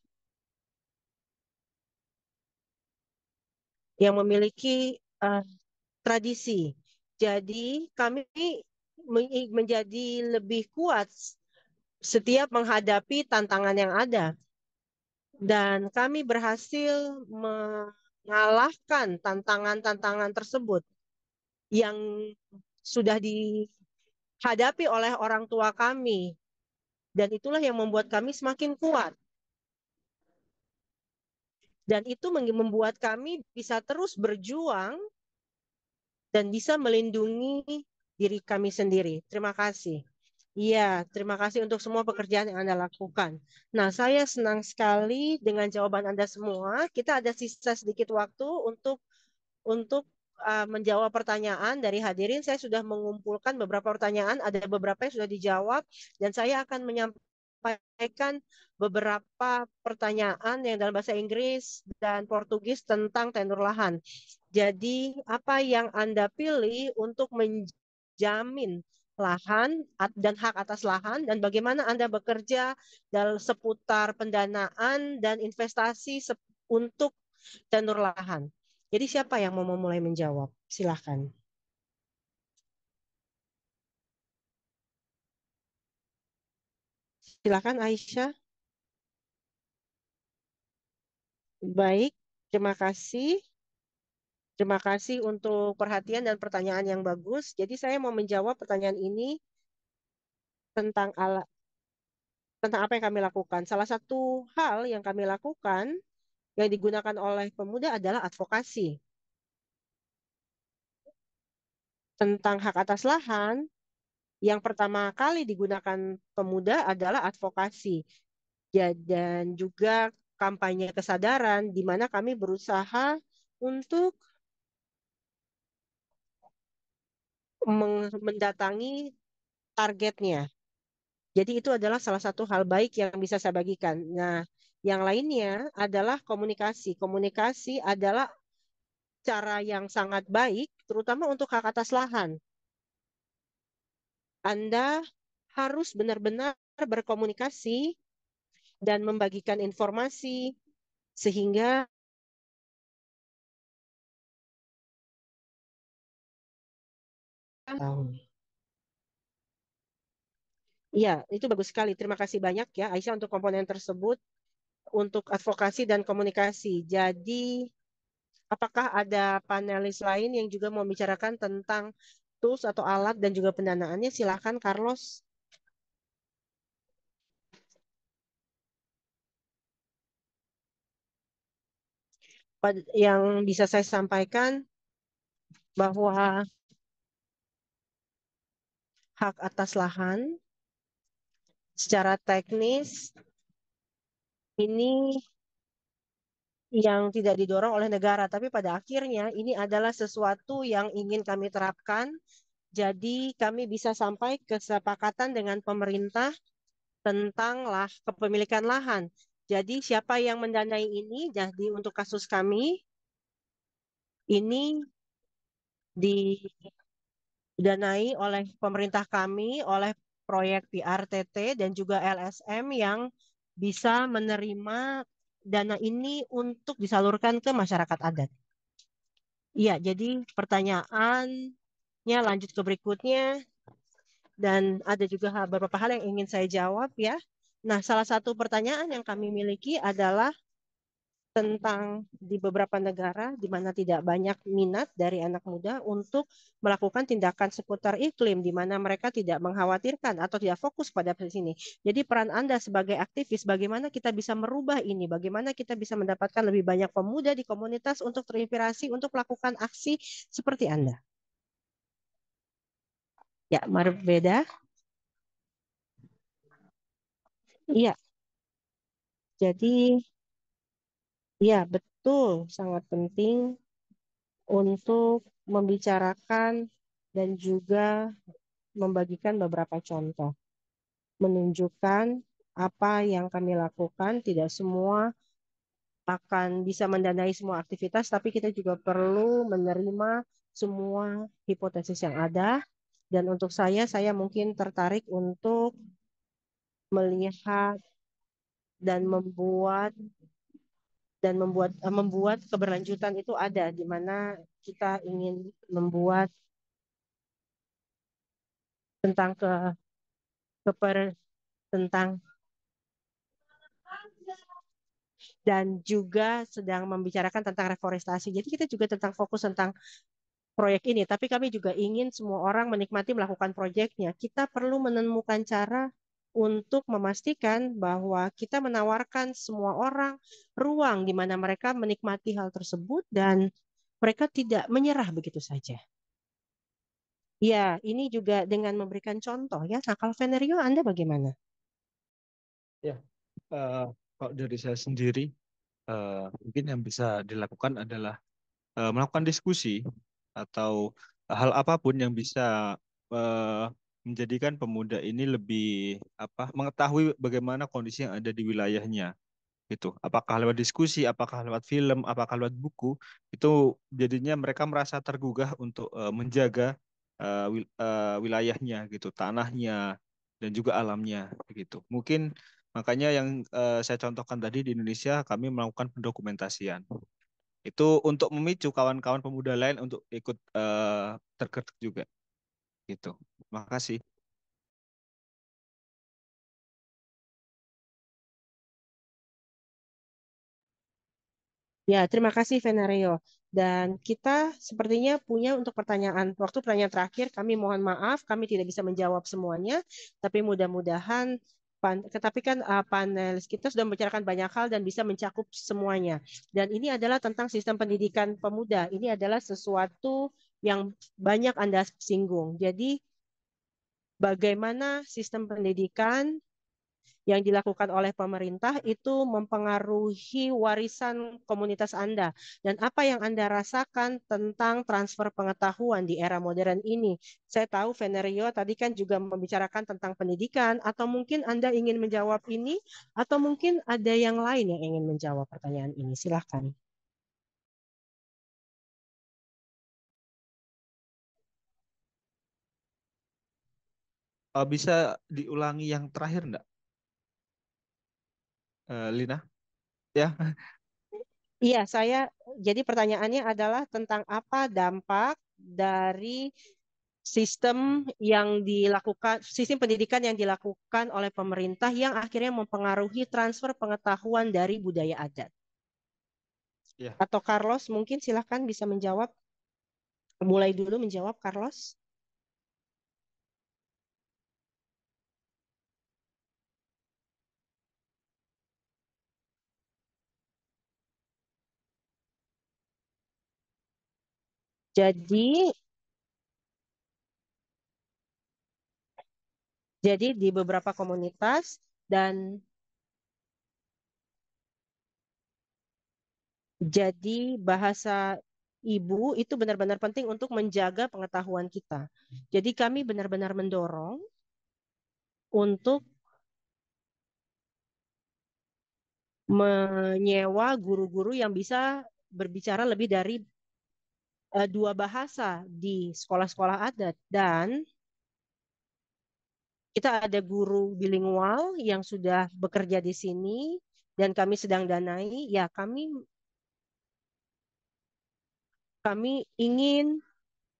yang memiliki uh, tradisi. Jadi kami menjadi lebih kuat setiap menghadapi tantangan yang ada. Dan kami berhasil mengalahkan tantangan-tantangan tersebut yang sudah di hadapi oleh orang tua kami. Dan itulah yang membuat kami semakin kuat. Dan itu membuat kami bisa terus berjuang dan bisa melindungi diri kami sendiri. Terima kasih. Iya, terima kasih untuk semua pekerjaan yang Anda lakukan. Nah, saya senang sekali dengan jawaban Anda semua. Kita ada sisa sedikit waktu untuk untuk uh, menjawab pertanyaan dari hadirin. Saya sudah mengumpulkan beberapa pertanyaan, ada beberapa yang sudah dijawab, dan saya akan menyampaikan beberapa pertanyaan yang dalam bahasa Inggris dan Portugis tentang tenur lahan. Jadi, apa yang Anda pilih untuk menjamin lahan dan hak atas lahan dan bagaimana Anda bekerja dalam seputar pendanaan dan investasi untuk tenur lahan. Jadi siapa yang mau memulai menjawab? Silahkan. Silahkan Aisyah. Baik, terima kasih. Terima kasih untuk perhatian dan pertanyaan yang bagus. Jadi saya mau menjawab pertanyaan ini tentang ala, tentang apa yang kami lakukan. Salah satu hal yang kami lakukan yang digunakan oleh pemuda adalah advokasi. Tentang hak atas lahan, yang pertama kali digunakan pemuda adalah advokasi. Ya, dan juga kampanye kesadaran, di mana kami berusaha untuk mendatangi targetnya. Jadi itu adalah salah satu hal baik yang bisa saya bagikan. Nah, yang lainnya adalah komunikasi. Komunikasi adalah cara yang sangat baik, terutama untuk hak atas lahan. Anda harus benar-benar berkomunikasi dan membagikan informasi sehingga Ya, Iya, itu bagus sekali. Terima kasih banyak ya Aisyah untuk komponen tersebut untuk advokasi dan komunikasi. Jadi, apakah ada panelis lain yang juga mau bicarakan tentang tools atau alat dan juga pendanaannya? Silakan, Carlos. Yang bisa saya sampaikan bahwa hak atas lahan secara teknis ini yang tidak didorong oleh negara, tapi pada akhirnya ini adalah sesuatu yang ingin kami terapkan. Jadi kami bisa sampai kesepakatan dengan pemerintah tentang lah kepemilikan lahan. Jadi siapa yang mendanai ini? Jadi untuk kasus kami ini didanai oleh pemerintah kami, oleh proyek PRTT dan juga LSM yang bisa menerima dana ini untuk disalurkan ke masyarakat adat. Iya, jadi pertanyaannya lanjut ke berikutnya dan ada juga beberapa hal yang ingin saya jawab ya. Nah, salah satu pertanyaan yang kami miliki adalah tentang di beberapa negara di mana tidak banyak minat dari anak muda untuk melakukan tindakan seputar iklim di mana mereka tidak mengkhawatirkan atau tidak fokus pada ini Jadi peran Anda sebagai aktivis bagaimana kita bisa merubah ini? Bagaimana kita bisa mendapatkan lebih banyak pemuda di komunitas untuk terinspirasi untuk melakukan aksi seperti Anda? Ya, mari beda. Iya. Jadi Ya, betul, sangat penting untuk membicarakan dan juga membagikan beberapa contoh. Menunjukkan apa yang kami lakukan, tidak semua akan bisa mendanai semua aktivitas, tapi kita juga perlu menerima semua hipotesis yang ada. Dan untuk saya, saya mungkin tertarik untuk melihat dan membuat dan membuat eh, membuat keberlanjutan itu ada di mana kita ingin membuat tentang ke keper tentang dan juga sedang membicarakan tentang reforestasi. Jadi kita juga tentang fokus tentang proyek ini, tapi kami juga ingin semua orang menikmati melakukan proyeknya. Kita perlu menemukan cara untuk memastikan bahwa kita menawarkan semua orang ruang di mana mereka menikmati hal tersebut dan mereka tidak menyerah begitu saja. Ya, ini juga dengan memberikan contoh ya. Nah, kalau Venerio, Anda bagaimana? Ya, uh, kalau dari saya sendiri, uh, mungkin yang bisa dilakukan adalah uh, melakukan diskusi atau hal apapun yang bisa uh, menjadikan pemuda ini lebih apa mengetahui bagaimana kondisi yang ada di wilayahnya gitu apakah lewat diskusi apakah lewat film apakah lewat buku itu jadinya mereka merasa tergugah untuk uh, menjaga uh, wil uh, wilayahnya gitu tanahnya dan juga alamnya gitu mungkin makanya yang uh, saya contohkan tadi di Indonesia kami melakukan pendokumentasian itu untuk memicu kawan-kawan pemuda lain untuk ikut uh, tergerak juga gitu Makasih. Ya, terima kasih Venario Dan kita sepertinya punya untuk pertanyaan waktu pertanyaan terakhir. Kami mohon maaf, kami tidak bisa menjawab semuanya, tapi mudah-mudahan tetapi kan uh, panelis kita sudah membicarakan banyak hal dan bisa mencakup semuanya. Dan ini adalah tentang sistem pendidikan pemuda. Ini adalah sesuatu yang banyak Anda singgung. Jadi bagaimana sistem pendidikan yang dilakukan oleh pemerintah itu mempengaruhi warisan komunitas Anda dan apa yang Anda rasakan tentang transfer pengetahuan di era modern ini. Saya tahu Venerio tadi kan juga membicarakan tentang pendidikan atau mungkin Anda ingin menjawab ini atau mungkin ada yang lain yang ingin menjawab pertanyaan ini. Silahkan. uh, bisa diulangi yang terakhir enggak? Uh, eh, Lina? Ya. Iya, saya jadi pertanyaannya adalah tentang apa dampak dari sistem yang dilakukan sistem pendidikan yang dilakukan oleh pemerintah yang akhirnya mempengaruhi transfer pengetahuan dari budaya adat. Ya. Atau Carlos mungkin silahkan bisa menjawab mulai dulu menjawab Carlos. Jadi jadi di beberapa komunitas dan jadi bahasa ibu itu benar-benar penting untuk menjaga pengetahuan kita. Jadi kami benar-benar mendorong untuk menyewa guru-guru yang bisa berbicara lebih dari Eh, dua bahasa di sekolah-sekolah adat dan kita ada guru bilingual yang sudah bekerja di sini dan kami sedang danai ya kami kami ingin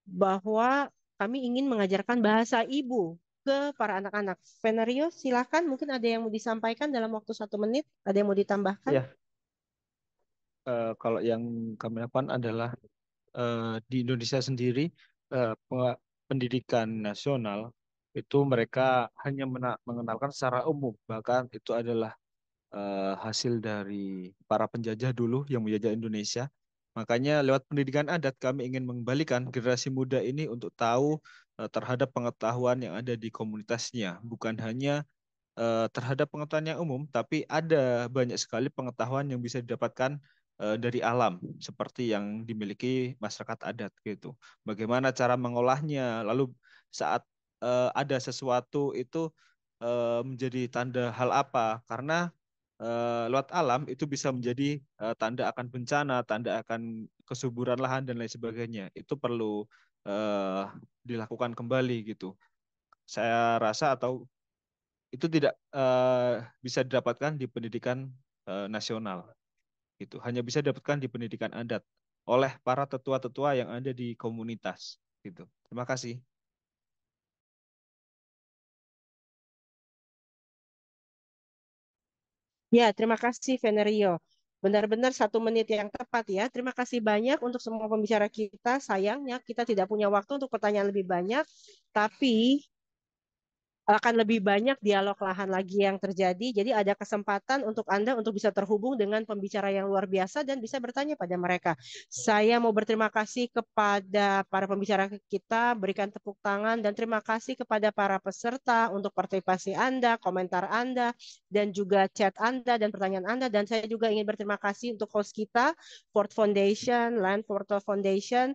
bahwa kami ingin mengajarkan bahasa ibu ke para anak-anak. Venerio, silakan mungkin ada yang mau disampaikan dalam waktu satu menit, ada yang mau ditambahkan? Ya. Uh, kalau yang kami lakukan adalah Eh, di Indonesia sendiri eh, pendidikan nasional itu mereka hmm. hanya mengenalkan secara umum bahkan itu adalah eh, hasil dari para penjajah dulu yang menjajah Indonesia makanya lewat pendidikan adat kami ingin mengembalikan generasi muda ini untuk tahu terhadap pengetahuan yang ada di komunitasnya bukan hanya terhadap pengetahuan yang umum tapi ada banyak sekali pengetahuan yang bisa didapatkan Eh, dari alam seperti yang dimiliki masyarakat adat gitu. Bagaimana cara mengolahnya? Lalu saat uh, ada sesuatu itu uh, menjadi tanda hal apa? Karena uh, lewat alam itu bisa menjadi uh, tanda akan bencana, tanda akan kesuburan lahan dan lain sebagainya. Itu perlu uh, dilakukan kembali gitu. Saya rasa atau itu tidak uh, bisa didapatkan di pendidikan uh, nasional. Itu hanya bisa dapatkan di pendidikan adat oleh para tetua-tetua yang ada di komunitas. Gitu. Terima kasih. Ya, terima kasih Venerio. Benar-benar satu menit yang tepat ya. Terima kasih banyak untuk semua pembicara kita. Sayangnya kita tidak punya waktu untuk pertanyaan lebih banyak, tapi akan lebih banyak dialog lahan lagi yang terjadi. Jadi ada kesempatan untuk Anda untuk bisa terhubung dengan pembicara yang luar biasa dan bisa bertanya pada mereka. Saya mau berterima kasih kepada para pembicara kita, berikan tepuk tangan dan terima kasih kepada para peserta untuk partisipasi Anda, komentar Anda, dan juga chat Anda dan pertanyaan Anda. Dan saya juga ingin berterima kasih untuk host kita, Port Foundation, Land Portal Foundation,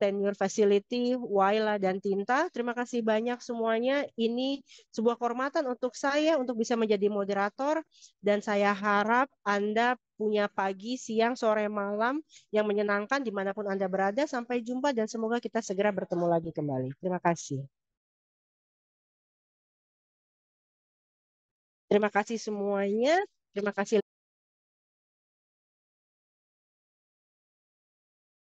Tenure Facility, Waila, dan Tinta. Terima kasih banyak semuanya. Ini sebuah kehormatan untuk saya untuk bisa menjadi moderator dan saya harap Anda punya pagi, siang, sore, malam yang menyenangkan dimanapun Anda berada. Sampai jumpa dan semoga kita segera bertemu lagi kembali. Terima kasih. Terima kasih semuanya. Terima kasih.